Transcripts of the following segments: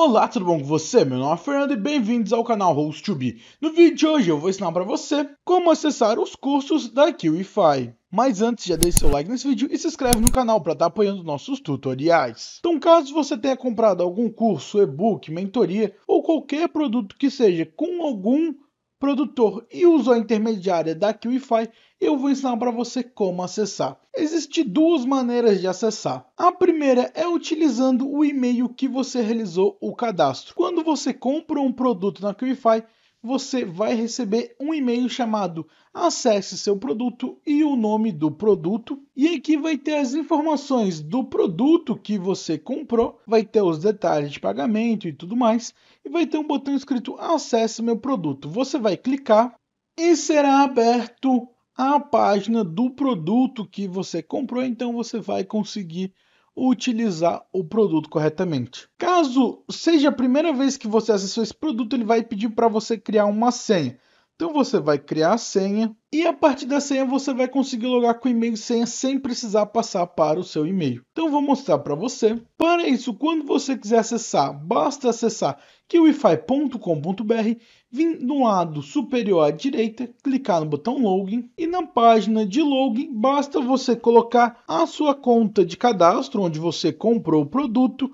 Olá, tudo bom com você? Meu nome é Fernando e bem-vindos ao canal host be No vídeo de hoje eu vou ensinar para você como acessar os cursos da QIFI. Mas antes, já deixe seu like nesse vídeo e se inscreve no canal para estar tá apoiando nossos tutoriais. Então, caso você tenha comprado algum curso, e-book, mentoria ou qualquer produto que seja com algum produtor e usuário intermediário da QIFI, eu vou ensinar para você como acessar. Existem duas maneiras de acessar. A primeira é utilizando o e-mail que você realizou o cadastro. Quando você compra um produto na QIFI, você vai receber um e-mail chamado Acesse seu produto e o nome do produto. E aqui vai ter as informações do produto que você comprou, vai ter os detalhes de pagamento e tudo mais. E vai ter um botão escrito Acesse meu produto. Você vai clicar e será aberto a página do produto que você comprou. Então você vai conseguir utilizar o produto corretamente. Caso seja a primeira vez que você acessou esse produto, ele vai pedir para você criar uma senha. Então você vai criar a senha e a partir da senha você vai conseguir logar com e-mail e senha sem precisar passar para o seu e-mail. Então vou mostrar para você. Para isso, quando você quiser acessar, basta acessar kiwify.com.br, vir no lado superior à direita, clicar no botão login e na página de login basta você colocar a sua conta de cadastro onde você comprou o produto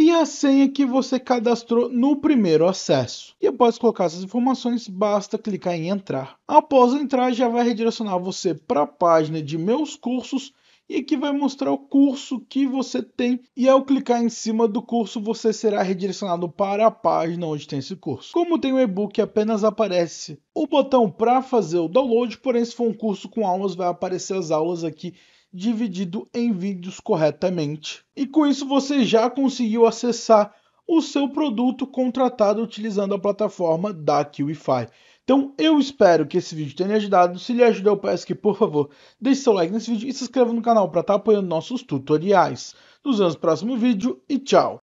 e a senha que você cadastrou no primeiro acesso. E após colocar essas informações, basta clicar em entrar. Após entrar, já vai redirecionar você para a página de meus cursos e aqui vai mostrar o curso que você tem e ao clicar em cima do curso você será redirecionado para a página onde tem esse curso. Como tem o um e-book apenas aparece o botão para fazer o download, porém se for um curso com aulas vai aparecer as aulas aqui dividido em vídeos corretamente. E com isso você já conseguiu acessar o seu produto contratado utilizando a plataforma da QIFI. Então eu espero que esse vídeo tenha ajudado. Se lhe ajudou, eu peço que, por favor, deixe seu like nesse vídeo e se inscreva no canal para estar tá apoiando nossos tutoriais. Nos vemos no próximo vídeo e tchau!